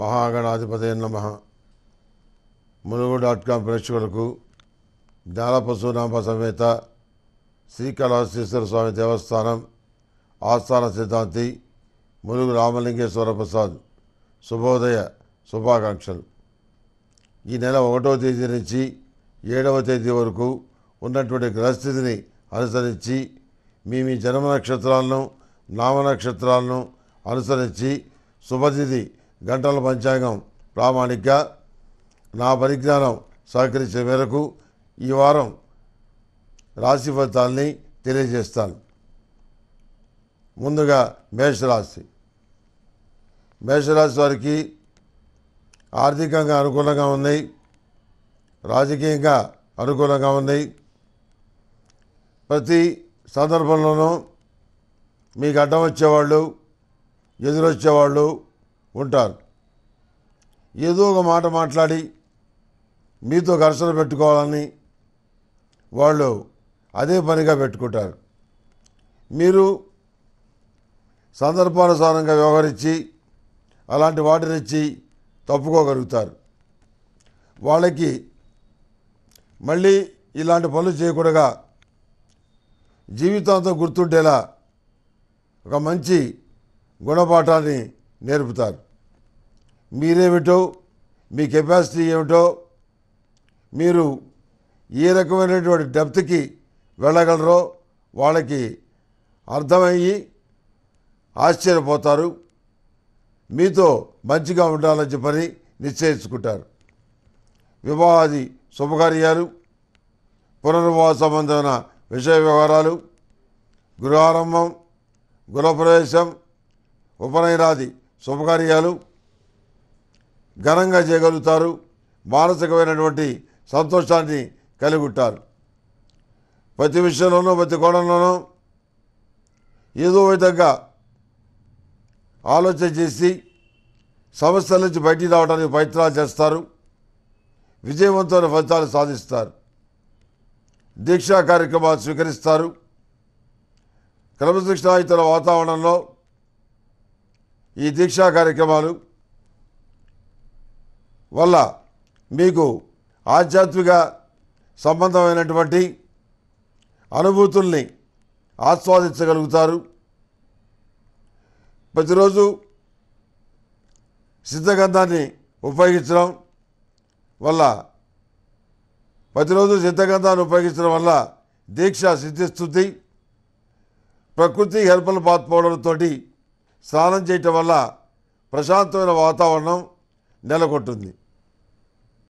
మహాగణాధిపతి నమ Mulugu dot com ప్రేక్షకులకు జ్ఞానపశునామ సమేత శ్రీకాళహస్తీశ్వర స్వామి దేవస్థానం ఆస్థాన సిద్ధాంతి ములుగు రామలింగేశ్వర ప్రసాద్ శుభోదయ శుభాకాంక్షలు ఈ నెల ఒకటవ తేదీ నుంచి ఏడవ తేదీ వరకు ఉన్నటువంటి గ్రహస్థితిని అనుసరించి మీ మీ జన్మ నక్షత్రాలను నామ నక్షత్రాలను అనుసరించి శుభతిథి గంటల పంచాంగం ప్రామాణిక నా పరిజ్ఞానం సహకరించే మేరకు ఈ వారం రాశి ఫలితాలని తెలియజేస్తాను ముందుగా మేషరాశి మేషరాశి వారికి ఆర్థికంగా అనుకూలంగా ఉన్నాయి రాజకీయంగా అనుకూలంగా ఉన్నాయి ప్రతి సందర్భంలోనూ మీకు అడ్డం వచ్చేవాళ్ళు ఎదురొచ్చేవాళ్ళు ఉంటారు ఏదో ఒక మాట మాట్లాడి మీతో ఘర్షణ పెట్టుకోవాలని వాళ్ళు అదే పనిగా పెట్టుకుంటారు మీరు సందర్భానుసారంగా వ్యవహరించి అలాంటి వాటినిచ్చి తప్పుకోగలుగుతారు వాళ్ళకి మళ్ళీ ఇలాంటి పనులు చేయకూడగా జీవితాంతం గుర్తుండేలా ఒక మంచి గుణపాఠాన్ని నేర్పుతారు మీరేమిటో మీ కెపాసిటీ ఏమిటో మీరు ఏ రకమైనటువంటి డెప్త్కి వెళ్ళగలరో వాళ్ళకి అర్థమయ్యి ఆశ్చర్యపోతారు మీతో మంచిగా ఉండాలని చెప్పని నిశ్చయించుకుంటారు వివాహాది శుభకార్యాలు పునర్వివాహ సంబంధమైన విషయ వ్యవహారాలు గృహారంభం గృహప్రవేశం ఉపనయనాది శుభకార్యాలు ఘనంగా చేయగలుగుతారు మానసికమైనటువంటి సంతోషాన్ని కలిగి ఉంటారు ప్రతి విషయంలోనూ ప్రతి కోణంలోనూ ఏదో విధంగా ఆలోచన చేసి సమస్యల నుంచి బయటికి రావడానికి ప్రయత్నాలు చేస్తారు విజయవంతమైన ఫలితాలు సాధిస్తారు దీక్షా కార్యక్రమాలు స్వీకరిస్తారు ఇతర వాతావరణంలో ఈ దీక్షా కార్యక్రమాలు వల్ల మీకు ఆధ్యాత్మిక సంబంధమైనటువంటి అనుభూతుల్ని ఆస్వాదించగలుగుతారు ప్రతిరోజు సిద్ధగంధాన్ని ఉపయోగించడం వల్ల ప్రతిరోజు సిద్ధగంధాన్ని ఉపయోగించడం వల్ల దీక్ష సిద్ధిస్తుంది ప్రకృతి హెల్పలు బాత్ స్నానం చేయటం వల్ల ప్రశాంతమైన వాతావరణం నెలకొంటుంది